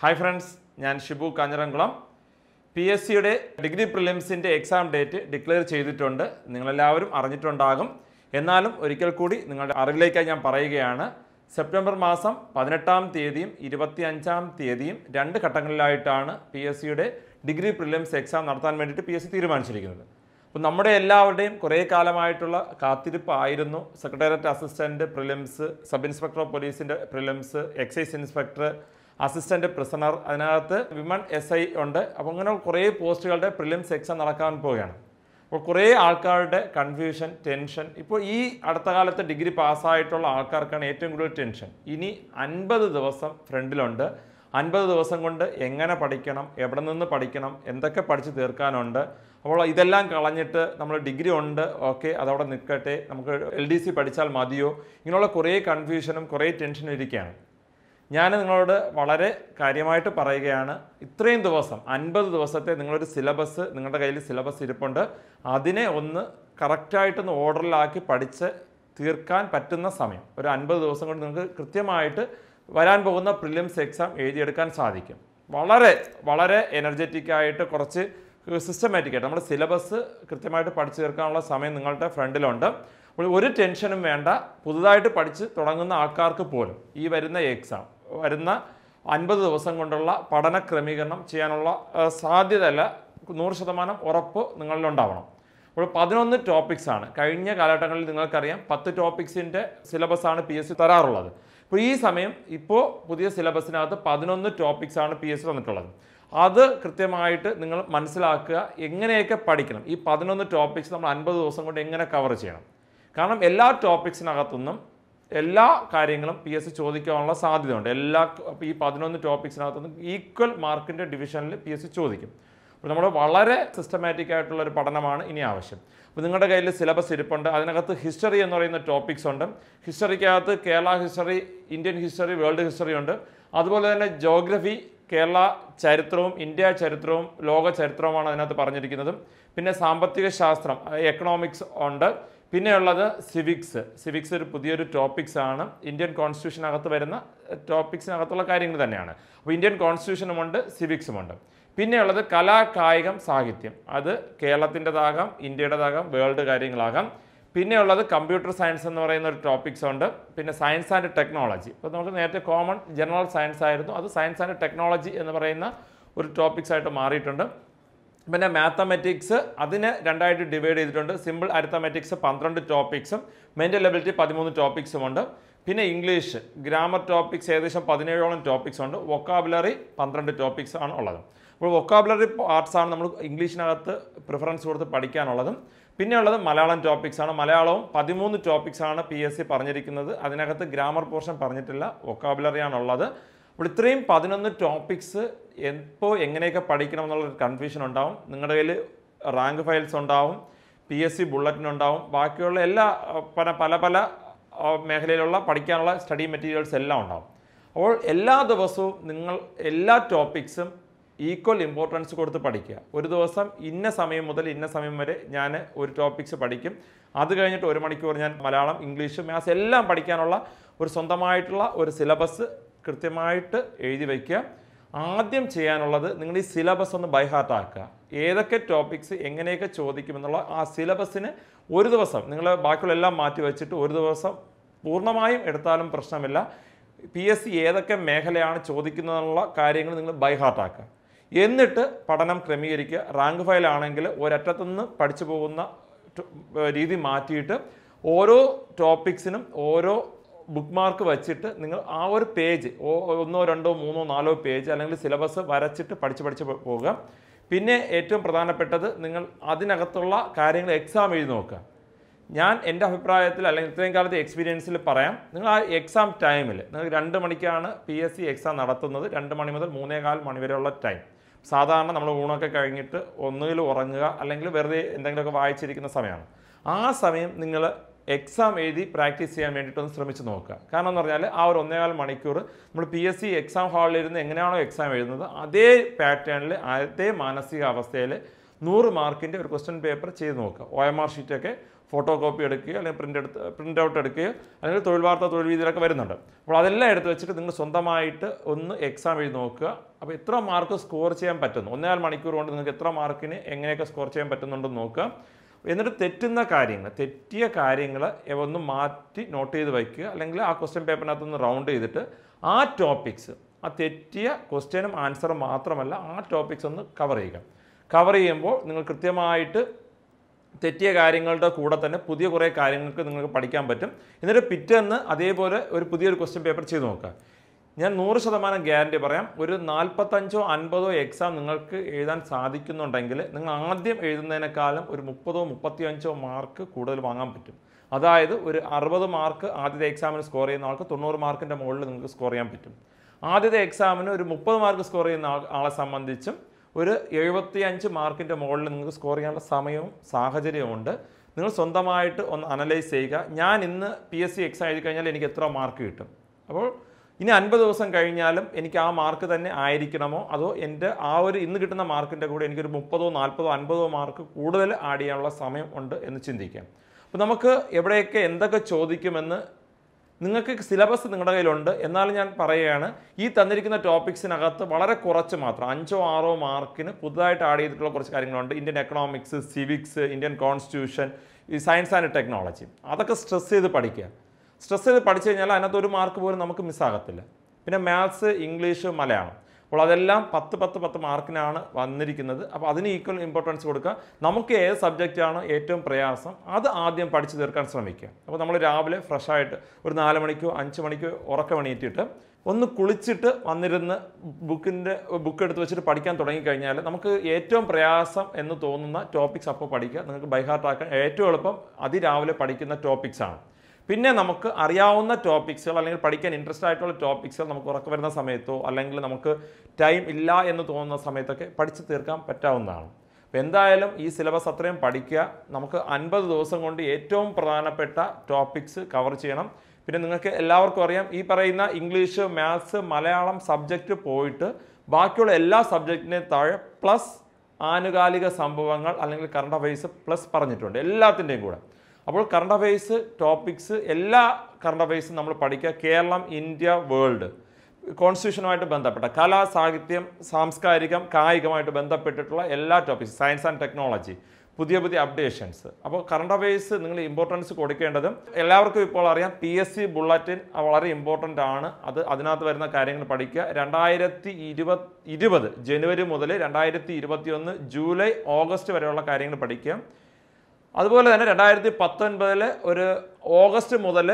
hi friends ഞാൻ Shibu Kanjiramkulam P S സിയുടെ degree പ്രിലിംസിൻ്റെ എക്സാം ഡേറ്റ് ഡിക്ലെയർ ചെയ്തിട്ടുണ്ട് നിങ്ങളെല്ലാവരും അറിഞ്ഞിട്ടുണ്ടാകും എന്നാലും ഒരിക്കൽ കൂടി നിങ്ങളുടെ അറിവിലേക്കായി ഞാൻ പറയുകയാണ് സെപ്റ്റംബർ മാസം പതിനെട്ടാം തീയതിയും ഇരുപത്തി അഞ്ചാം തീയതിയും രണ്ട് ഘട്ടങ്ങളിലായിട്ടാണ് പി എസ് സിയുടെ ഡിഗ്രി പ്രിലിംസ് എക്സാം നടത്താൻ വേണ്ടിയിട്ട് പി എസ് സി തീരുമാനിച്ചിരിക്കുന്നത് അപ്പോൾ നമ്മുടെ എല്ലാവരുടെയും കുറേ കാലമായിട്ടുള്ള കാത്തിരിപ്പ് ആയിരുന്നു secretariat assistant prelims sub inspector of പോലീസിൻ്റെ prelims excise inspector assistant prisoner അതിനകത്ത് വിമൺ എസ് ഐ ഉണ്ട് അപ്പോൾ അങ്ങനെ കുറേ പോസ്റ്റുകളുടെ പ്രിലിംസ് എക്സാം നടക്കാൻ പോവുകയാണ് അപ്പോൾ കുറേ ആൾക്കാരുടെ കൺഫ്യൂഷൻ ടെൻഷൻ ഇപ്പോൾ ഈ അടുത്ത കാലത്ത് ഡിഗ്രി പാസ്സായിട്ടുള്ള ആൾക്കാർക്കാണ് ഏറ്റവും കൂടുതൽ ടെൻഷൻ ഇനി അൻപത് ദിവസം ഫ്രണ്ടിലുണ്ട് അൻപത് ദിവസം കൊണ്ട് എങ്ങനെ പഠിക്കണം എവിടെ നിന്ന് പഠിക്കണം എന്തൊക്കെ പഠിച്ച് തീർക്കാനുണ്ട് അപ്പോൾ ഇതെല്ലാം കളഞ്ഞിട്ട് നമ്മൾ ഡിഗ്രി ഉണ്ട് ഓക്കെ അതവിടെ നിൽക്കട്ടെ നമുക്ക് എൽ ഡി സി പഠിച്ചാൽ മതിയോ ഇങ്ങനെയുള്ള കുറേ കൺഫ്യൂഷനും കുറേ ടെൻഷനും ഇരിക്കുകയാണ് ഞാൻ നിങ്ങളോട് വളരെ കാര്യമായിട്ട് പറയുകയാണ് ഇത്രയും ദിവസം അൻപത് ദിവസത്തെ നിങ്ങളൊരു സിലബസ് നിങ്ങളുടെ കയ്യിൽ സിലബസ് ഇരിപ്പുണ്ട് അതിനെ ഒന്ന് കറക്റ്റായിട്ടൊന്ന് ഓർഡറിലാക്കി പഠിച്ച് തീർക്കാൻ പറ്റുന്ന സമയം ഒരു അൻപത് ദിവസം കൊണ്ട് നിങ്ങൾക്ക് കൃത്യമായിട്ട് വരാൻ പോകുന്ന പ്രിലിംസ് എക്സാം എഴുതിയെടുക്കാൻ സാധിക്കും വളരെ വളരെ എനർജറ്റിക്കായിട്ട് കുറച്ച് സിസ്റ്റമാറ്റിക്കായിട്ട് നമ്മുടെ സിലബസ് കൃത്യമായിട്ട് പഠിച്ചു തീർക്കാനുള്ള സമയം നിങ്ങളുടെ ഫ്രണ്ടിലുണ്ട് ഒരു ടെൻഷനും വേണ്ട പുതുതായിട്ട് പഠിച്ച് തുടങ്ങുന്ന ആൾക്കാർക്ക് പോലും ഈ വരുന്ന എക്സാം വരുന്ന അൻപത് ദിവസം കൊണ്ടുള്ള പഠന ക്രമീകരണം ചെയ്യാനുള്ള സാധ്യതയല്ല നൂറ് ശതമാനം ഉറപ്പ് നിങ്ങളിലുണ്ടാവണം അപ്പോൾ പതിനൊന്ന് ടോപ്പിക്സ് ആണ് കഴിഞ്ഞ കാലഘട്ടങ്ങളിൽ നിങ്ങൾക്കറിയാം പത്ത് ടോപ്പിക്സിൻ്റെ സിലബസാണ് പി എസ് സി തരാറുള്ളത് അപ്പോൾ ഈ സമയം ഇപ്പോൾ പുതിയ സിലബസിനകത്ത് പതിനൊന്ന് ടോപ്പിക്സ് ആണ് പി എസ് സി തന്നിട്ടുള്ളത് അത് കൃത്യമായിട്ട് നിങ്ങൾ മനസ്സിലാക്കുക എങ്ങനെയൊക്കെ പഠിക്കണം ഈ പതിനൊന്ന് ടോപ്പിക്സ് നമ്മൾ അൻപത് ദിവസം കൊണ്ട് എങ്ങനെ കവർ ചെയ്യണം കാരണം എല്ലാ ടോപ്പിക്സിനകത്തുനിന്നും എല്ലാ കാര്യങ്ങളും പി എസ് സി ചോദിക്കാനുള്ള സാധ്യതയുണ്ട് എല്ലാ ഈ പതിനൊന്ന് ടോപ്പിക്സിനകത്തുനിന്ന് ഈക്വൽ മാർക്കിൻ്റെ ഡിവിഷനിൽ പി എസ് സി ചോദിക്കും അപ്പോൾ നമ്മൾ വളരെ സിസ്റ്റമാറ്റിക് ആയിട്ടുള്ള ഒരു പഠനമാണ് ഇനി ആവശ്യം അപ്പോൾ നിങ്ങളുടെ കയ്യിൽ സിലബസ് ഇരിപ്പുണ്ട് അതിനകത്ത് ഹിസ്റ്ററി എന്ന് പറയുന്ന ടോപ്പിക്സ് ഉണ്ട് ഹിസ്റ്ററിക്കകത്ത് Kerala history Indian history world history ഉണ്ട് അതുപോലെ തന്നെ ജോഗ്രഫി കേരള ചരിത്രവും ഇന്ത്യ ചരിത്രവും ലോക ചരിത്രവുമാണ് അതിനകത്ത് പറഞ്ഞിരിക്കുന്നത് പിന്നെ സാമ്പത്തിക ശാസ്ത്രം എക്കണോമിക്സ് ഉണ്ട് പിന്നെയുള്ളത് സിവിക്സ് സിവിക്സ് ഒരു പുതിയൊരു ടോപ്പിക്സ് ആണ് ഇന്ത്യൻ കോൺസ്റ്റിറ്റ്യൂഷനകത്ത് വരുന്ന ടോപ്പിക്സിനകത്തുള്ള കാര്യങ്ങൾ തന്നെയാണ് അപ്പോൾ ഇന്ത്യൻ കോൺസ്റ്റിറ്റ്യൂഷനുമുണ്ട് സിവിക്സുമുണ്ട് പിന്നെയുള്ളത് കലാ കായികം സാഹിത്യം അത് കേരളത്തിൻ്റെതാകാം ഇന്ത്യയുടേതാകാം വേൾഡ് കാര്യങ്ങളാകാം പിന്നെയുള്ളത് കമ്പ്യൂട്ടർ സയൻസ് എന്ന് പറയുന്ന ഒരു ടോപ്പിക്സ് ഉണ്ട് പിന്നെ സയൻസ് ആൻഡ് ടെക്നോളജി ഇപ്പോൾ നമുക്ക് നേരത്തെ കോമൺ ജനറൽ സയൻസ് ആയിരുന്നു അത് സയൻസ് ആൻഡ് ടെക്നോളജി എന്ന് പറയുന്ന ഒരു ടോപ്പിക്സ് ആയിട്ട് മാറിയിട്ടുണ്ട് പിന്നെ മാത്തമാറ്റിക്സ് അതിനെ രണ്ടായിട്ട് ഡിവൈഡ് ചെയ്തിട്ടുണ്ട് സിമ്പിൾ അരിത്തമെറ്റിക്സ് പന്ത്രണ്ട് ടോപ്പിക്സും മെൻ്റൽ എബിലിറ്റി പതിമൂന്ന് ഉണ്ട് പിന്നെ ഇംഗ്ലീഷ് ഗ്രാമർ ടോപ്പിക്സ് ഏകദേശം പതിനേഴോളം ടോപ്പിക്സ് ഉണ്ട് വൊക്കാബുലറി പന്ത്രണ്ട് ടോപ്പിക്സ് ആണ് ഉള്ളത് അപ്പോൾ വൊക്കാബുലറി പാർട്സാണ് നമ്മൾ ഇംഗ്ലീഷിനകത്ത് പ്രിഫറൻസ് കൊടുത്ത് പഠിക്കാനുള്ളതും ഉള്ളത് മലയാളം ടോപ്പിക്സ് ആണ് മലയാളവും പതിമൂന്ന് ടോപ്പിക്സ് ആണ് പി എസ് സി പറഞ്ഞിരിക്കുന്നത് അതിനകത്ത് ഗ്രാമർ പോർഷൻ പറഞ്ഞിട്ടില്ല വൊക്കാബുലറിയാണുള്ളത് അപ്പോൾ ഇത്രയും പതിനൊന്ന് ടോപ്പിക്സ് എപ്പോൾ എങ്ങനെയൊക്കെ പഠിക്കണം എന്നുള്ളൊരു കൺഫ്യൂഷൻ ഉണ്ടാവും നിങ്ങളുടെ കയ്യിൽ റാങ്ക് ഫയൽസ് ഉണ്ടാവും പി എസ് സി ബുള്ളറ്റിൻ ഉണ്ടാവും ബാക്കിയുള്ള എല്ലാ പല പല പല മേഖലയിലുള്ള പഠിക്കാനുള്ള സ്റ്റഡി മെറ്റീരിയൽസ് എല്ലാം ഉണ്ടാവും അപ്പോൾ എല്ലാ ദിവസവും നിങ്ങൾ എല്ലാ ടോപ്പിക്സും ഈക്വൽ ഇമ്പോർട്ടൻസ് കൊടുത്ത് പഠിക്കുക ഒരു ദിവസം ഇന്ന സമയം മുതൽ ഇന്ന സമയം വരെ ഞാൻ ഒരു ടോപ്പിക്സ് പഠിക്കും അത് കഴിഞ്ഞിട്ട് ഒരു മണിക്കൂർ ഞാൻ മലയാളം ഇംഗ്ലീഷ് മാത്സ് എല്ലാം പഠിക്കാനുള്ള ഒരു സ്വന്തമായിട്ടുള്ള ഒരു സിലബസ് കൃത്യമായിട്ട് എഴുതി വയ്ക്കുക ആദ്യം ചെയ്യാനുള്ളത് നിങ്ങൾ ഈ സിലബസ് ഒന്ന് ബൈഹാർട്ട് ആക്കുക ഏതൊക്കെ ടോപ്പിക്സ് എങ്ങനെയൊക്കെ ചോദിക്കുമെന്നുള്ള ആ സിലബസിന് ഒരു ദിവസം നിങ്ങൾ ബാക്കിയുള്ള എല്ലാം മാറ്റി വെച്ചിട്ട് ഒരു ദിവസം പൂർണ്ണമായും എടുത്താലും പ്രശ്നമില്ല പി എസ് സി ഏതൊക്കെ മേഖലയാണ് ചോദിക്കുന്നതെന്നുള്ള കാര്യങ്ങൾ നിങ്ങൾ ബൈഹാർട്ട് ആക്കുക എന്നിട്ട് പഠനം ക്രമീകരിക്കുക റാങ്ക് ഫയലാണെങ്കിൽ ഒരറ്റത്തുനിന്ന് പഠിച്ചു പോകുന്ന രീതി മാറ്റിയിട്ട് ഓരോ ടോപ്പിക്സിനും ഓരോ ബുക്ക് മാർക്ക് വച്ചിട്ട് നിങ്ങൾ ആ ഒരു പേജ് ഒന്നോ രണ്ടോ മൂന്നോ നാലോ പേജ് അല്ലെങ്കിൽ സിലബസ് വരച്ചിട്ട് പഠിച്ച് പഠിച്ച് പോവുക പിന്നെ ഏറ്റവും പ്രധാനപ്പെട്ടത് നിങ്ങൾ അതിനകത്തുള്ള കാര്യങ്ങൾ എക്സാം എഴുതി നോക്കുക ഞാൻ എൻ്റെ അഭിപ്രായത്തിൽ അല്ലെങ്കിൽ ഇത്രയും കാലത്തെ എക്സ്പീരിയൻസിൽ പറയാം നിങ്ങൾ ആ എക്സാം ടൈമിൽ നിങ്ങൾ രണ്ട് മണിക്കാണ് പി എസ് സി എക്സാം നടത്തുന്നത് രണ്ട് മണി മുതൽ മൂന്നേകാൽ മണി വരെയുള്ള ടൈം സാധാരണ നമ്മൾ ഊണൊക്കെ കഴിഞ്ഞിട്ട് ഒന്നുകിൽ ഉറങ്ങുക അല്ലെങ്കിൽ വെറുതെ എന്തെങ്കിലുമൊക്കെ വായിച്ചിരിക്കുന്ന സമയമാണ് ആ സമയം നിങ്ങൾ എക്സാം എഴുതി പ്രാക്ടീസ് ചെയ്യാൻ വേണ്ടിയിട്ടൊന്ന് ശ്രമിച്ചു നോക്കുക കാരണം എന്ന് പറഞ്ഞാൽ ആ ഒരു ഒന്നേകാൽ മണിക്കൂർ നമ്മൾ പി എസ് സി എക്സാം ഹാളിലിരുന്ന് എങ്ങനെയാണോ എക്സാം എഴുതുന്നത് അതേ പാറ്റേണിൽ അതേ അവസ്ഥയിൽ നൂറ് മാർക്കിൻ്റെ ഒരു ക്വസ്റ്റ്യൻ പേപ്പർ ചെയ്ത് നോക്കുക ഒ എം ആർ ഷീറ്റൊക്കെ ഫോട്ടോ കോപ്പി എടുക്കുകയോ അല്ലെങ്കിൽ പ്രിൻ്റ് എടുത്ത് പ്രിൻ്റ് ഔട്ട് എടുക്കുകയോ അല്ലെങ്കിൽ തൊഴിൽ വാർത്ത തൊഴിൽ രീതിയിലൊക്കെ വരുന്നുണ്ട് അപ്പോൾ അതെല്ലാം എടുത്ത് വെച്ചിട്ട് നിങ്ങൾ സ്വന്തമായിട്ട് ഒന്ന് എക്സാം എഴുതി നോക്കുക അപ്പോൾ എത്ര മാർക്ക് സ്കോർ ചെയ്യാൻ പറ്റുന്നു ഒന്നേകാൽ മണിക്കൂർ കൊണ്ട് നിങ്ങൾക്ക് എത്ര മാർക്കിന് എങ്ങനെയൊക്കെ സ്കോർ ചെയ്യാൻ പറ്റുന്നുണ്ടെന്ന് നോക്കുക എന്നിട്ട് തെറ്റുന്ന കാര്യങ്ങൾ തെറ്റിയ കാര്യങ്ങൾ ഒന്ന് മാറ്റി നോട്ട് ചെയ്ത് വയ്ക്കുക അല്ലെങ്കിൽ ആ ക്വസ്റ്റ്യൻ പേപ്പറിനകത്തൊന്ന് റൗണ്ട് ചെയ്തിട്ട് ആ ടോപ്പിക്സ് ആ തെറ്റിയ ക്വസ്റ്റ്യനും ആൻസറും മാത്രമല്ല ആ ടോപ്പിക്സ് ഒന്ന് കവർ ചെയ്യുക കവർ ചെയ്യുമ്പോൾ നിങ്ങൾ കൃത്യമായിട്ട് തെറ്റിയ കാര്യങ്ങളുടെ കൂടെ തന്നെ പുതിയ കുറേ കാര്യങ്ങൾക്ക് നിങ്ങൾക്ക് പഠിക്കാൻ പറ്റും എന്നിട്ട് പിറ്റേന്ന് അതേപോലെ ഒരു പുതിയൊരു ക്വസ്റ്റ്യൻ പേപ്പർ ചെയ്ത് നോക്കുക ഞാൻ നൂറ് ശതമാനം ഗ്യാരണ്ടി പറയാം ഒരു നാൽപ്പത്തഞ്ചോ അൻപതോ എക്സാം നിങ്ങൾക്ക് എഴുതാൻ സാധിക്കുന്നുണ്ടെങ്കിൽ നിങ്ങൾ ആദ്യം എഴുതുന്നതിനേക്കാളും ഒരു മുപ്പതോ മുപ്പത്തിയഞ്ചോ മാർക്ക് കൂടുതൽ വാങ്ങാൻ പറ്റും അതായത് ഒരു അറുപത് മാർക്ക് ആദ്യത്തെ എക്സാമിന് സ്കോർ ചെയ്യുന്ന ആൾക്ക് തൊണ്ണൂറ് മാർക്കിൻ്റെ മുകളിൽ നിങ്ങൾക്ക് സ്കോർ ചെയ്യാൻ പറ്റും ആദ്യത്തെ എക്സാമിന് ഒരു മുപ്പത് മാർക്ക് സ്കോർ ചെയ്യുന്ന ആളെ സംബന്ധിച്ചും ഒരു എഴുപത്തി അഞ്ച് മാർക്കിൻ്റെ മുകളിൽ നിങ്ങൾക്ക് സ്കോർ ചെയ്യാനുള്ള സമയവും സാഹചര്യവും ഉണ്ട് നിങ്ങൾ സ്വന്തമായിട്ട് ഒന്ന് അനലൈസ് ചെയ്യുക ഞാൻ ഇന്ന് പി എസ് സി എക്സാം എഴുതി കഴിഞ്ഞാൽ എനിക്ക് എത്ര മാർക്ക് കിട്ടും അപ്പോൾ ഇനി അൻപത് ദിവസം കഴിഞ്ഞാലും എനിക്ക് ആ മാർക്ക് തന്നെ ആയിരിക്കണമോ അതോ എൻ്റെ ആ ഒരു ഇന്ന് കിട്ടുന്ന മാർക്കിൻ്റെ കൂടെ എനിക്കൊരു മുപ്പതോ നാൽപ്പതോ അൻപതോ മാർക്ക് കൂടുതൽ ആഡ് ചെയ്യാനുള്ള സമയം ഉണ്ട് എന്ന് ചിന്തിക്കാം അപ്പോൾ നമുക്ക് എവിടെയൊക്കെ എന്തൊക്കെ ചോദിക്കുമെന്ന് നിങ്ങൾക്ക് സിലബസ് നിങ്ങളുടെ കയ്യിലുണ്ട് എന്നാലും ഞാൻ പറയുകയാണ് ഈ തന്നിരിക്കുന്ന ടോപ്പിക്സിനകത്ത് വളരെ കുറച്ച് മാത്രം അഞ്ചോ ആറോ മാർക്കിന് പുതുതായിട്ട് ആഡ് ചെയ്തിട്ടുള്ള കുറച്ച് കാര്യങ്ങളുണ്ട് Indian economics civics Indian constitution ഈ സയൻസ് ആൻഡ് ടെക്നോളജി അതൊക്കെ സ്ട്രെസ് ചെയ്ത് പഠിക്കുക സ്ട്രെസ് ചെയ്ത് പഠിച്ചു കഴിഞ്ഞാൽ അതിനകത്ത് ഒരു മാർക്ക് പോലും നമുക്ക് മിസ്സാകത്തില്ല പിന്നെ മാത്സ് ഇംഗ്ലീഷ് മലയാളം അപ്പോൾ അതെല്ലാം പത്ത് പത്ത് പത്ത് മാർക്കിനാണ് വന്നിരിക്കുന്നത് അപ്പോൾ അതിന് ഈക്വൽ ഇമ്പോർട്ടൻസ് കൊടുക്കുക നമുക്ക് ഏത് സബ്ജക്റ്റാണ് ഏറ്റവും പ്രയാസം അത് ആദ്യം പഠിച്ചു തീർക്കാൻ ശ്രമിക്കുക അപ്പോൾ നമ്മൾ രാവിലെ ഫ്രഷായിട്ട് ഒരു നാല് മണിക്കോ അഞ്ച് മണിക്കോ ഉറക്കമണിയേറ്റിട്ട് ഒന്ന് കുളിച്ചിട്ട് വന്നിരുന്ന് ബുക്കിൻ്റെ ബുക്ക് എടുത്ത് വെച്ചിട്ട് പഠിക്കാൻ തുടങ്ങിക്കഴിഞ്ഞാൽ നമുക്ക് ഏറ്റവും പ്രയാസം എന്ന് തോന്നുന്ന ടോപ്പിക്സ് അപ്പോൾ പഠിക്കുക നിങ്ങൾക്ക് ബൈഹാർട്ടാക്കാൻ ഏറ്റവും എളുപ്പം അതിരാവിലെ പഠിക്കുന്ന ടോപ്പിക്സാണ് പിന്നെ നമുക്ക് അറിയാവുന്ന ടോപ്പിക്സുകൾ അല്ലെങ്കിൽ പഠിക്കാൻ ഇൻട്രസ്റ്റ് ആയിട്ടുള്ള ടോപ്പിക്സുകൾ നമുക്ക് ഉറക്കം വരുന്ന സമയത്തോ അല്ലെങ്കിൽ നമുക്ക് ടൈം ഇല്ല എന്ന് തോന്നുന്ന സമയത്തൊക്കെ പഠിച്ചു തീർക്കാൻ പറ്റാവുന്നതാണ് അപ്പോൾ എന്തായാലും ഈ സിലബസ് അത്രയും പഠിക്കുക നമുക്ക് അൻപത് ദിവസം കൊണ്ട് ഏറ്റവും പ്രധാനപ്പെട്ട ടോപ്പിക്സ് കവർ ചെയ്യണം പിന്നെ നിങ്ങൾക്ക് എല്ലാവർക്കും അറിയാം ഈ പറയുന്ന ഇംഗ്ലീഷ് മാത്സ് മലയാളം സബ്ജക്റ്റ് പോയിട്ട് ബാക്കിയുള്ള എല്ലാ സബ്ജക്റ്റിനെ താഴെ പ്ലസ് ആനുകാലിക സംഭവങ്ങൾ അല്ലെങ്കിൽ കറണ്ട് അഫയേഴ്സ് പ്ലസ് പറഞ്ഞിട്ടുണ്ട് എല്ലാത്തിൻ്റെയും കൂടെ അപ്പോൾ കറണ്ട് അഫയേഴ്സ് ടോപ്പിക്സ് എല്ലാ കറണ്ട് അഫയേഴ്സും നമ്മൾ പഠിക്കുക കേരളം ഇന്ത്യ വേൾഡ് കോൺസ്റ്റിറ്റ്യൂഷനുമായിട്ട് ബന്ധപ്പെട്ട കല സാഹിത്യം സാംസ്കാരികം കായികമായിട്ട് ബന്ധപ്പെട്ടിട്ടുള്ള എല്ലാ ടോപ്പിക്സ് സയൻസ് ആൻഡ് ടെക്നോളജി പുതിയ പുതിയ അപ്ഡേഷൻസ് അപ്പോൾ കറണ്ട് അഫയേഴ്സ് നിങ്ങൾ ഇമ്പോർട്ടൻസ് കൊടുക്കേണ്ടതും എല്ലാവർക്കും ഇപ്പോൾ അറിയാം പി എസ് സി ബുള്ളറ്റിൻ വളരെ ഇമ്പോർട്ടൻ്റ് ആണ് അത് അതിനകത്ത് വരുന്ന കാര്യങ്ങൾ പഠിക്കുക രണ്ടായിരത്തി ഇരുപത് ഇരുപത് ജനുവരി മുതൽ രണ്ടായിരത്തി ഇരുപത്തി ഒന്ന് ജൂലൈ ഓഗസ്റ്റ് വരെയുള്ള കാര്യങ്ങൾ പഠിക്കുക അതുപോലെ തന്നെ രണ്ടായിരത്തി പത്തൊൻപതിൽ ഒരു ഓഗസ്റ്റ് മുതൽ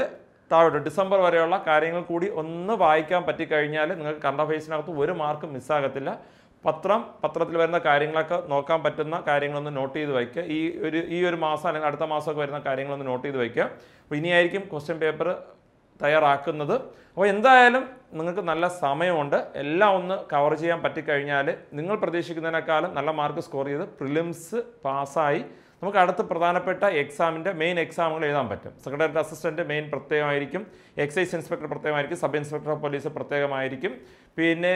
താഴോട്ട് ഡിസംബർ വരെയുള്ള കാര്യങ്ങൾ കൂടി ഒന്ന് വായിക്കാൻ പറ്റിക്കഴിഞ്ഞാൽ നിങ്ങൾക്ക് കണ്ട ഫേസിനകത്ത് ഒരു മാർക്ക് മിസ്സാകത്തില്ല പത്രം പത്രത്തിൽ വരുന്ന കാര്യങ്ങളൊക്കെ നോക്കാൻ പറ്റുന്ന കാര്യങ്ങളൊന്ന് നോട്ട് ചെയ്ത് വയ്ക്കുക ഈ ഒരു ഈ ഒരു മാസം അല്ലെങ്കിൽ അടുത്ത മാസമൊക്കെ വരുന്ന കാര്യങ്ങളൊന്ന് നോട്ട് ചെയ്ത് വയ്ക്കുക അപ്പോൾ ഇനിയായിരിക്കും ക്വസ്റ്റ്യൻ പേപ്പർ തയ്യാറാക്കുന്നത് അപ്പോൾ എന്തായാലും നിങ്ങൾക്ക് നല്ല സമയമുണ്ട് എല്ലാം ഒന്ന് കവർ ചെയ്യാൻ പറ്റിക്കഴിഞ്ഞാൽ നിങ്ങൾ പ്രതീക്ഷിക്കുന്നതിനേക്കാളും നല്ല മാർക്ക് സ്കോർ ചെയ്ത് പ്രിലിംസ് പാസ്സായി നമുക്ക് അടുത്ത പ്രധാനപ്പെട്ട എക്സാമിൻ്റെ മെയിൻ എക്സാമുകൾ എഴുതാൻ പറ്റും സെക്രട്ടറി അസിസ്റ്റൻറ്റ് മെയിൻ പ്രത്യേകമായിരിക്കും എക്സൈസ് ഇൻസ്പെക്ടർ പ്രത്യേകമായിരിക്കും സബ് ഇൻസ്പെക്ടർ ഓഫ് പോലീസ് പ്രത്യേകമായിരിക്കും പിന്നെ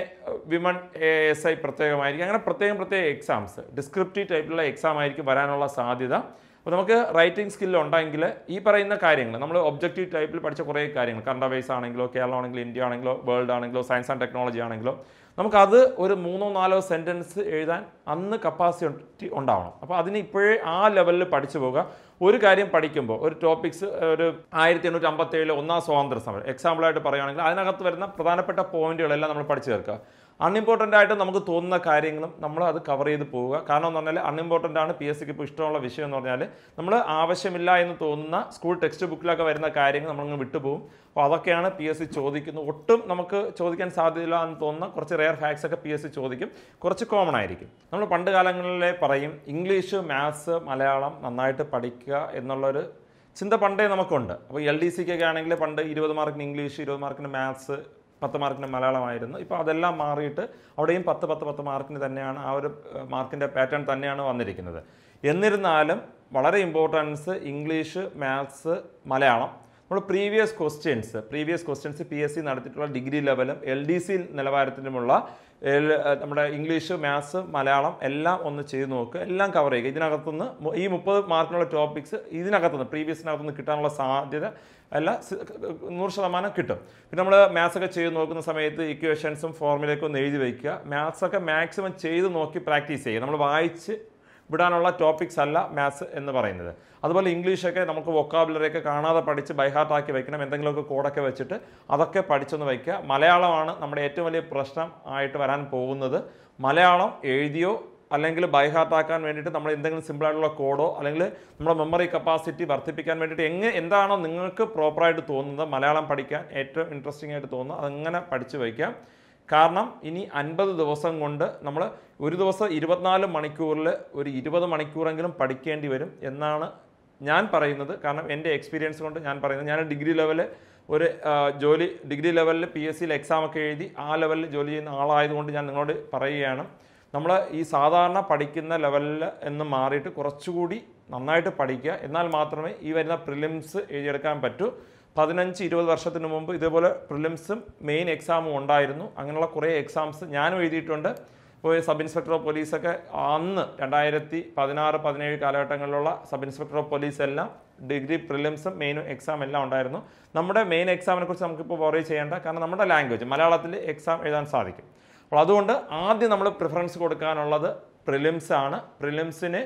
വിമൺ എസ് ഐ പ്രത്യേകമായിരിക്കും അങ്ങനെ പ്രത്യേകം പ്രത്യേക എക്സാംസ് ഡിസ്ക്രിപ്റ്റീവ് ടൈപ്പിലുള്ള എക്സാം ആയിരിക്കും വരാനുള്ള സാധ്യത അപ്പോൾ നമുക്ക് റൈറ്റിംഗ് സ്കില്ല് ഉണ്ടെങ്കിൽ ഈ പറയുന്ന കാര്യങ്ങൾ നമ്മൾ ഒബ്ജക്റ്റീവ് ടൈപ്പിൽ പഠിച്ച കുറേ കാര്യങ്ങൾ കണ്ടവേസ് ആണെങ്കിലോ കേരളം ആണെങ്കിലോ ഇന്ത്യ ആണെങ്കിലോ വേൾഡ് ആണെങ്കിലോ സയൻസ് ആൻഡ് ടെക്നോളജി ആണെങ്കിലോ നമുക്കത് ഒരു മൂന്നോ നാലോ സെൻറ്റൻസ് എഴുതാൻ അന്ന് കപ്പാസിറ്റി ഉണ്ടാവണം അപ്പോൾ അതിന് ഇപ്പോഴേ ആ ലെവലിൽ പഠിച്ചു പോകുക ഒരു കാര്യം പഠിക്കുമ്പോൾ ഒരു ടോപ്പിക്സ് ഒരു ആയിരത്തി എണ്ണൂറ്റി അമ്പത്തേഴിലെ ഒന്നാം സ്വാതന്ത്ര്യ സമരം എക്സാമ്പിളായിട്ട് പറയുകയാണെങ്കിൽ അതിനകത്ത് വരുന്ന പ്രധാനപ്പെട്ട പോയിന്റുകളെല്ലാം നമ്മൾ പഠിച്ചു ചേർക്കുക അൺഇമ്പോർട്ടൻ്റ് ആയിട്ട് നമുക്ക് തോന്നുന്ന കാര്യങ്ങളും നമ്മൾ അത് കവർ ചെയ്ത് പോവുക കാരണം എന്ന് പറഞ്ഞാൽ അൺഇമ്പോർട്ടൻ്റ് ആണ് പി എസ് സിക്ക് ഇപ്പോൾ ഇഷ്ടമുള്ള വിഷയം എന്ന് പറഞ്ഞാൽ നമ്മൾ ആവശ്യമില്ല എന്ന് തോന്നുന്ന സ്കൂൾ ടെക്സ്റ്റ് ബുക്കിലൊക്കെ വരുന്ന കാര്യങ്ങൾ നമ്മളങ്ങ് വിട്ടുപോകും അപ്പോൾ അതൊക്കെയാണ് പി എസ് സി ചോദിക്കുന്നത് ഒട്ടും നമുക്ക് ചോദിക്കാൻ സാധ്യതയില്ല എന്ന് തോന്നുന്ന കുറച്ച് റെയർ ഫാക്ട്സ് ഒക്കെ പി എസ് സി ചോദിക്കും കുറച്ച് കോമൺ ആയിരിക്കും നമ്മൾ പണ്ട് കാലങ്ങളിലെ പറയും ഇംഗ്ലീഷ് മാത്സ് മലയാളം നന്നായിട്ട് പഠിക്കുക എന്നുള്ളൊരു ചിന്ത പണ്ടേ നമുക്കുണ്ട് അപ്പോൾ എൽ ഡി സിക്കൊക്കെ ആണെങ്കിൽ പണ്ട് ഇരുപത് മാർക്കിന് ഇംഗ്ലീഷ് ഇരുപത് മാർക്കിന് മാത്സ് പത്ത് മാർക്കിൻ്റെ മലയാളമായിരുന്നു ഇപ്പോൾ അതെല്ലാം മാറിയിട്ട് അവിടെയും പത്ത് പത്ത് പത്ത് മാർക്കിന് തന്നെയാണ് ആ ഒരു മാർക്കിൻ്റെ പാറ്റേൺ തന്നെയാണ് വന്നിരിക്കുന്നത് എന്നിരുന്നാലും വളരെ ഇമ്പോർട്ടൻസ് ഇംഗ്ലീഷ് മാത്സ് മലയാളം നമ്മൾ previous questions previous questions P S C നടത്തിയിട്ടുള്ള ഡിഗ്രി ലെവലും എൽ ഡി സി നിലവാരത്തിലുമുള്ള നമ്മുടെ ഇംഗ്ലീഷ് മാത്സ് മലയാളം എല്ലാം ഒന്ന് ചെയ്ത് നോക്കുക എല്ലാം കവർ ചെയ്യുക ഇതിനകത്തുനിന്ന് ഈ മുപ്പത് മാർക്കിനുള്ള ടോപ്പിക്സ് ഇതിനകത്തുനിന്ന് പ്രീവിയസിനകത്തുനിന്ന് കിട്ടാനുള്ള സാധ്യത അല്ല നൂറ് ശതമാനം കിട്ടും പിന്നെ നമ്മൾ മാത്സ് ഒക്കെ ചെയ്ത് നോക്കുന്ന സമയത്ത് ഇക്വേഷൻസും ഫോർമുലയൊക്കെ ഒന്ന് എഴുതി വയ്ക്കുക മാത്സൊക്കെ ഒക്കെ മാക്സിമം ചെയ്ത് നോക്കി പ്രാക്ടീസ് ചെയ്യുക നമ്മൾ വായിച്ച് വിടാനുള്ള ടോപ്പിക്സ് അല്ല മാത്സ് എന്ന് പറയുന്നത് അതുപോലെ ഇംഗ്ലീഷൊക്കെ നമുക്ക് വൊക്കാബുലറിയൊക്കെ കാണാതെ പഠിച്ച് ബൈഹാർട്ടാക്കി വയ്ക്കണം എന്തെങ്കിലുമൊക്കെ കോഡൊക്കെ വെച്ചിട്ട് അതൊക്കെ പഠിച്ചൊന്ന് വയ്ക്കുക മലയാളമാണ് നമ്മുടെ ഏറ്റവും വലിയ പ്രശ്നം ആയിട്ട് വരാൻ പോകുന്നത് മലയാളം എഴുതിയോ അല്ലെങ്കിൽ ബൈഹാർട്ടാക്കാൻ വേണ്ടിയിട്ട് നമ്മൾ എന്തെങ്കിലും സിമ്പിളായിട്ടുള്ള കോഡോ അല്ലെങ്കിൽ നമ്മുടെ മെമ്മറി കപ്പാസിറ്റി വർദ്ധിപ്പിക്കാൻ വേണ്ടിയിട്ട് എങ്ങനെ എന്താണോ നിങ്ങൾക്ക് പ്രോപ്പറായിട്ട് തോന്നുന്നത് മലയാളം പഠിക്കാൻ ഏറ്റവും ഇൻട്രസ്റ്റിംഗ് ആയിട്ട് തോന്നുന്നത് അതങ്ങനെ പഠിച്ചു വയ്ക്കാം കാരണം ഇനി അൻപത് ദിവസം കൊണ്ട് നമ്മൾ ഒരു ദിവസം ഇരുപത്തിനാല് മണിക്കൂറിൽ ഒരു ഇരുപത് മണിക്കൂറെങ്കിലും പഠിക്കേണ്ടി വരും എന്നാണ് ഞാൻ പറയുന്നത് കാരണം എൻ്റെ എക്സ്പീരിയൻസ് കൊണ്ട് ഞാൻ പറയുന്നത് ഞാൻ ഡിഗ്രി ലെവലിൽ ഒരു ജോലി ഡിഗ്രി ലെവലിൽ പി എസ് സിയിൽ എക്സാമൊക്കെ എഴുതി ആ ലെവലിൽ ജോലി ചെയ്യുന്ന ആളായതുകൊണ്ട് ഞാൻ നിങ്ങളോട് പറയുകയാണ് നമ്മൾ ഈ സാധാരണ പഠിക്കുന്ന ലെവലിൽ എന്ന് മാറിയിട്ട് കുറച്ചുകൂടി നന്നായിട്ട് പഠിക്കുക എന്നാൽ മാത്രമേ ഈ വരുന്ന പ്രിലിംസ് എഴുതിയെടുക്കാൻ പറ്റൂ പതിനഞ്ച് ഇരുപത് വർഷത്തിന് മുമ്പ് ഇതേപോലെ പ്രിലിംസും മെയിൻ എക്സാമും ഉണ്ടായിരുന്നു അങ്ങനെയുള്ള കുറേ എക്സാംസ് ഞാനും എഴുതിയിട്ടുണ്ട് ഇപ്പോൾ സബ് ഇൻസ്പെക്ടർ ഓഫ് പോലീസൊക്കെ അന്ന് രണ്ടായിരത്തി പതിനാറ് പതിനേഴ് കാലഘട്ടങ്ങളിലുള്ള സബ് ഇൻസ്പെക്ടർ ഓഫ് പോലീസ് എല്ലാം ഡിഗ്രി പ്രിലിംസും മെയിൻ എക്സാം എല്ലാം ഉണ്ടായിരുന്നു നമ്മുടെ മെയിൻ എക്സാമിനെ കുറിച്ച് നമുക്കിപ്പോൾ വറി ചെയ്യേണ്ട കാരണം നമ്മുടെ ലാംഗ്വേജ് മലയാളത്തിൽ എക്സാം എഴുതാൻ സാധിക്കും അപ്പോൾ അതുകൊണ്ട് ആദ്യം നമ്മൾ പ്രിഫറൻസ് കൊടുക്കാനുള്ളത് പ്രിലിംസ് ആണ് പ്രിലിംസിന്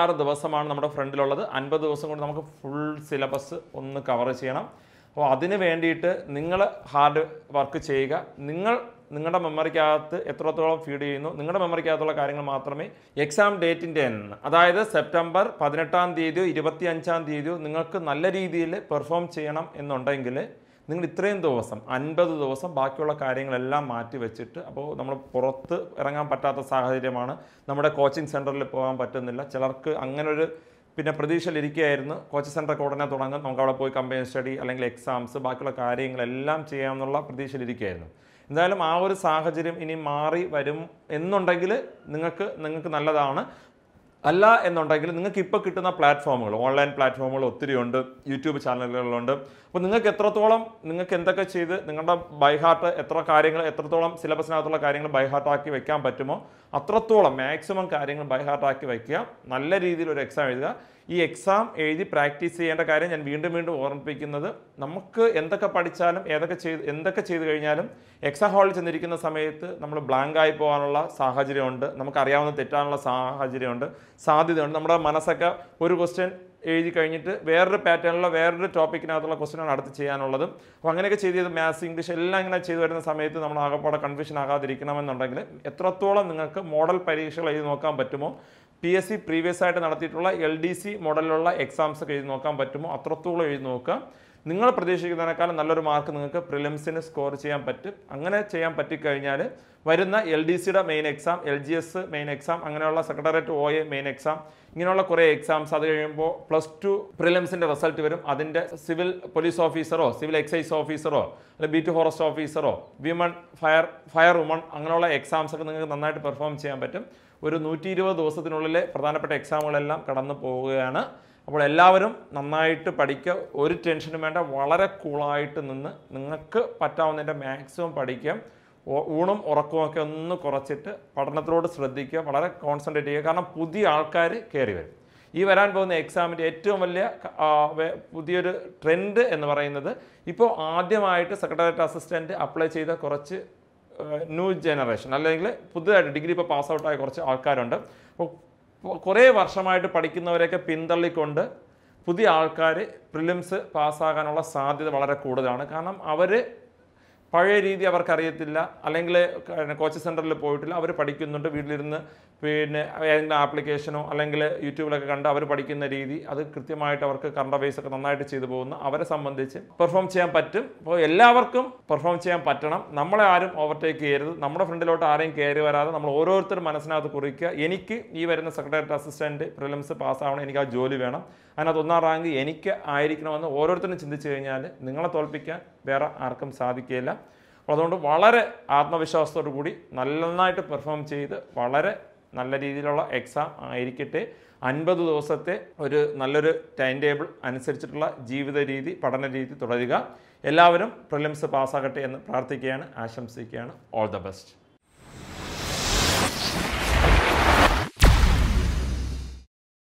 ആറ് ദിവസമാണ് നമ്മുടെ ഫ്രണ്ടിലുള്ളത് അൻപത് ദിവസം കൊണ്ട് നമുക്ക് ഫുൾ സിലബസ് ഒന്ന് കവർ ചെയ്യണം അപ്പോൾ അതിന് വേണ്ടിയിട്ട് നിങ്ങൾ ഹാർഡ് വർക്ക് ചെയ്യുക നിങ്ങൾ നിങ്ങളുടെ മെമ്മറിക്കകത്ത് എത്രത്തോളം ഫീഡ് ചെയ്യുന്നു നിങ്ങളുടെ മെമ്മറിക്കകത്തുള്ള കാര്യങ്ങൾ മാത്രമേ എക്സാം ഡേറ്റിൻ്റെ എന്ന് അതായത് സെപ്റ്റംബർ പതിനെട്ടാം തീയതിയോ ഇരുപത്തി അഞ്ചാം തീയതിയോ നിങ്ങൾക്ക് നല്ല രീതിയിൽ പെർഫോം ചെയ്യണം എന്നുണ്ടെങ്കിൽ നിങ്ങൾ ഇത്രയും ദിവസം അൻപത് ദിവസം ബാക്കിയുള്ള കാര്യങ്ങളെല്ലാം മാറ്റി വെച്ചിട്ട് അപ്പോൾ നമ്മൾ പുറത്ത് ഇറങ്ങാൻ പറ്റാത്ത സാഹചര്യമാണ് നമ്മുടെ കോച്ചിങ് സെൻറ്ററിൽ പോകാൻ പറ്റുന്നില്ല ചിലർക്ക് അങ്ങനൊരു പിന്നെ പ്രതീക്ഷയിലിരിക്കുകയായിരുന്നു കോച്ച് സെൻറ്ററൊക്കെ ഉടനെ തുടങ്ങും നമുക്ക് അവിടെ പോയി കമ്പനി സ്റ്റഡി അല്ലെങ്കിൽ എക്സാംസ് ബാക്കിയുള്ള കാര്യങ്ങളെല്ലാം ചെയ്യാമെന്നുള്ള പ്രതീക്ഷയിലിരിക്കുകയായിരുന്നു എന്തായാലും ആ ഒരു സാഹചര്യം ഇനി മാറി വരും എന്നുണ്ടെങ്കിൽ നിങ്ങൾക്ക് നിങ്ങൾക്ക് നല്ലതാണ് അല്ല എന്നുണ്ടെങ്കിൽ നിങ്ങൾക്ക് ഇപ്പോൾ കിട്ടുന്ന പ്ലാറ്റ്ഫോമുകൾ ഓൺലൈൻ പ്ലാറ്റ്ഫോമുകൾ ഒത്തിരി ഉണ്ട് യൂട്യൂബ് ചാനലുകളുണ്ട് അപ്പോൾ നിങ്ങൾക്ക് എത്രത്തോളം നിങ്ങൾക്ക് എന്തൊക്കെ ചെയ്ത് നിങ്ങളുടെ ബൈഹാർട്ട് എത്ര കാര്യങ്ങൾ എത്രത്തോളം സിലബസിനകത്തുള്ള കാര്യങ്ങൾ ബൈഹാർട്ടാക്കി വെക്കാൻ പറ്റുമോ അത്രത്തോളം മാക്സിമം കാര്യങ്ങൾ ബൈഹാർട്ടാക്കി വയ്ക്കുക നല്ല രീതിയിൽ ഒരു എക്സാം എഴുതുക ഈ എക്സാം എഴുതി പ്രാക്ടീസ് ചെയ്യേണ്ട കാര്യം ഞാൻ വീണ്ടും വീണ്ടും ഓർമ്മിപ്പിക്കുന്നത് നമുക്ക് എന്തൊക്കെ പഠിച്ചാലും ഏതൊക്കെ ചെയ്ത് എന്തൊക്കെ ചെയ്തു കഴിഞ്ഞാലും എക്സാം ഹാളിൽ ചെന്നിരിക്കുന്ന സമയത്ത് നമ്മൾ ബ്ലാങ്ക് ആയി പോകാനുള്ള സാഹചര്യമുണ്ട് നമുക്കറിയാവുന്ന തെറ്റാനുള്ള സാഹചര്യമുണ്ട് സാധ്യതയുണ്ട് നമ്മുടെ മനസ്സൊക്കെ ഒരു ക്വസ്റ്റ്യൻ എഴുതി കഴിഞ്ഞിട്ട് വേറൊരു പാറ്റേണിലുള്ള വേറൊരു ടോപ്പിക്കിനകത്തുള്ള ക്വസ്റ്റ്യനാണ് അടുത്ത് ചെയ്യാനുള്ളതും അപ്പോൾ അങ്ങനെയൊക്കെ ചെയ്ത് ചെയ്ത് മാത്സ് ഇംഗ്ലീഷ് എല്ലാം ഇങ്ങനെ ചെയ്തു വരുന്ന സമയത്ത് നമ്മൾ ആകെപ്പാടെ കൺഫ്യൂഷൻ ആകാതിരിക്കണമെന്നുണ്ടെങ്കിൽ എത്രത്തോളം നിങ്ങൾക്ക് മോഡൽ പരീക്ഷകൾ എഴുതി നോക്കാൻ പറ്റുമോ പി എസ് സി പ്രീവിയസ് ആയിട്ട് നടത്തിയിട്ടുള്ള എൽ ഡി സി മോഡലിലുള്ള എക്സാംസ് ഒക്കെ എഴുതി നോക്കാൻ പറ്റുമോ അത്രത്തോളം എഴുതി നോക്കുക നിങ്ങൾ പ്രതീക്ഷിക്കുന്നതിനേക്കാളും നല്ലൊരു മാർക്ക് നിങ്ങൾക്ക് പ്രിലിംസിന് സ്കോർ ചെയ്യാൻ പറ്റും അങ്ങനെ ചെയ്യാൻ പറ്റിക്കഴിഞ്ഞാൽ വരുന്ന എൽ ഡി സിയുടെ main exam L G S main exam അങ്ങനെയുള്ള secretariat O A main exam ഇങ്ങനെയുള്ള കുറേ എക്സാംസ് അത് കഴിയുമ്പോൾ പ്ലസ് ടു പ്രിലിംസിൻ്റെ റിസൾട്ട് വരും അതിൻ്റെ സിവിൽ പോലീസ് ഓഫീസറോ സിവിൽ എക്സൈസ് ഓഫീസറോ അല്ലെങ്കിൽ ബി ടു ഫോറസ്റ്റ് ഓഫീസറോ വിമൺ ഫയർ ഫയർ വുമൺ അങ്ങനെയുള്ള എക്സാംസ് ഒക്കെ നിങ്ങൾക്ക് നന്നായിട്ട് പെർഫോം ചെയ്യാൻ പറ്റും ഒരു നൂറ്റി ഇരുപത് ദിവസത്തിനുള്ളിൽ പ്രധാനപ്പെട്ട എക്സാമുകളെല്ലാം കടന്നു പോവുകയാണ് അപ്പോൾ എല്ലാവരും നന്നായിട്ട് പഠിക്കുക ഒരു ടെൻഷനും വേണ്ട വളരെ കൂളായിട്ട് നിന്ന് നിങ്ങൾക്ക് പറ്റാവുന്നതിൻ്റെ മാക്സിമം പഠിക്കുക ഊണും ഒക്കെ ഒന്ന് കുറച്ചിട്ട് പഠനത്തിലോട് ശ്രദ്ധിക്കുക വളരെ കോൺസെൻട്രേറ്റ് ചെയ്യുക കാരണം പുതിയ ആൾക്കാർ കയറി വരും ഈ വരാൻ പോകുന്ന എക്സാമിൻ്റെ ഏറ്റവും വലിയ പുതിയൊരു ട്രെൻഡ് എന്ന് പറയുന്നത് ഇപ്പോൾ ആദ്യമായിട്ട് സെക്രട്ടേറിയറ്റ് അസിസ്റ്റൻറ്റ് അപ്ലൈ ചെയ്ത കുറച്ച് ന്യൂ ജനറേഷൻ അല്ലെങ്കിൽ പുതുതായിട്ട് ഡിഗ്രി ഇപ്പോൾ പാസ് ഔട്ടായ കുറച്ച് ആൾക്കാരുണ്ട് അപ്പോൾ കുറേ വർഷമായിട്ട് പഠിക്കുന്നവരെയൊക്കെ പിന്തള്ളിക്കൊണ്ട് പുതിയ ആൾക്കാർ പ്രിലിംസ് പാസ്സാകാനുള്ള സാധ്യത വളരെ കൂടുതലാണ് കാരണം അവർ പഴയ രീതി അവർക്കറിയത്തില്ല അല്ലെങ്കിൽ കോച്ചിങ് സെൻറ്ററിൽ പോയിട്ടില്ല അവർ പഠിക്കുന്നുണ്ട് വീട്ടിലിരുന്ന് പിന്നെ ഏതെങ്കിലും ആപ്ലിക്കേഷനോ അല്ലെങ്കിൽ യൂട്യൂബിലൊക്കെ കണ്ട് അവർ പഠിക്കുന്ന രീതി അത് കൃത്യമായിട്ട് അവർക്ക് കണ്ട ബേസ് ഒക്കെ നന്നായിട്ട് ചെയ്തു പോകുന്ന അവരെ സംബന്ധിച്ച് പെർഫോം ചെയ്യാൻ പറ്റും അപ്പോൾ എല്ലാവർക്കും പെർഫോം ചെയ്യാൻ പറ്റണം നമ്മളെ ആരും ഓവർടേക്ക് ചെയ്യരുത് നമ്മുടെ ഫ്രണ്ടിലോട്ട് ആരെയും കയറി വരാതെ നമ്മൾ ഓരോരുത്തരും മനസ്സിനകത്ത് കുറിക്കുക എനിക്ക് ഈ വരുന്ന സെക്രട്ടേറിയറ്റ് അസിസ്റ്റൻറ്റ് പ്രിലിംസ് പാസ്സാവണം എനിക്ക് ആ ജോലി വേണം അതിനകത്ത് ഒന്നാം റാങ്ക് എനിക്ക് ആയിരിക്കണമെന്ന് ഓരോരുത്തരും ചിന്തിച്ചു കഴിഞ്ഞാൽ നിങ്ങളെ തോൽപ്പിക്കാൻ വേറെ ആർക്കും സാധിക്കുകയില്ല അപ്പോൾ അതുകൊണ്ട് വളരെ ആത്മവിശ്വാസത്തോടു കൂടി നന്നായിട്ട് പെർഫോം ചെയ്ത് വളരെ നല്ല രീതിയിലുള്ള എക്സാം ആയിരിക്കട്ടെ അൻപത് ദിവസത്തെ ഒരു നല്ലൊരു ടൈം ടേബിൾ അനുസരിച്ചിട്ടുള്ള ജീവിത രീതി പഠന രീതി തുടരുക എല്ലാവരും പ്രിലിംസ് പാസ്സാകട്ടെ എന്ന് പ്രാർത്ഥിക്കുകയാണ് ആശംസിക്കുകയാണ് ഓൾ ദ ബെസ്റ്റ്